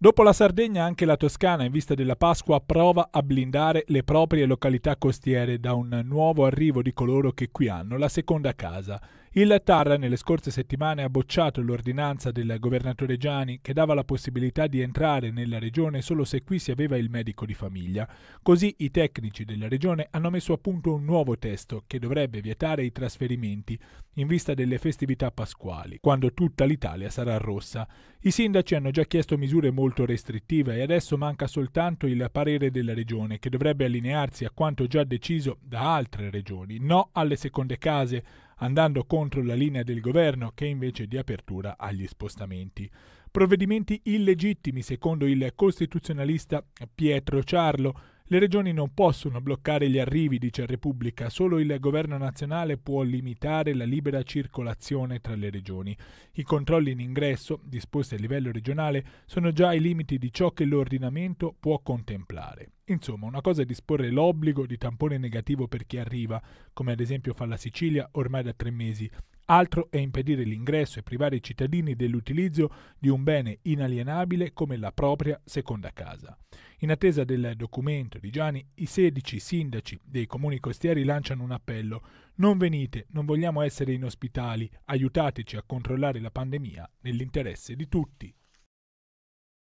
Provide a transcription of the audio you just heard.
Dopo la Sardegna anche la Toscana in vista della Pasqua prova a blindare le proprie località costiere da un nuovo arrivo di coloro che qui hanno la seconda casa il TAR nelle scorse settimane ha bocciato l'ordinanza del governatore Gianni che dava la possibilità di entrare nella regione solo se qui si aveva il medico di famiglia. Così i tecnici della regione hanno messo a punto un nuovo testo che dovrebbe vietare i trasferimenti in vista delle festività pasquali, quando tutta l'Italia sarà rossa. I sindaci hanno già chiesto misure molto restrittive e adesso manca soltanto il parere della regione che dovrebbe allinearsi a quanto già deciso da altre regioni, no alle seconde case, andando contro la linea del governo che è invece di apertura agli spostamenti. Provvedimenti illegittimi secondo il costituzionalista Pietro Ciarlo, le regioni non possono bloccare gli arrivi, dice Repubblica, solo il governo nazionale può limitare la libera circolazione tra le regioni. I controlli in ingresso, disposti a livello regionale, sono già ai limiti di ciò che l'ordinamento può contemplare. Insomma, una cosa è disporre l'obbligo di tampone negativo per chi arriva, come ad esempio fa la Sicilia ormai da tre mesi, Altro è impedire l'ingresso e privare i cittadini dell'utilizzo di un bene inalienabile come la propria seconda casa. In attesa del documento di Gianni, i 16 sindaci dei comuni costieri lanciano un appello. Non venite, non vogliamo essere inospitali, aiutateci a controllare la pandemia nell'interesse di tutti.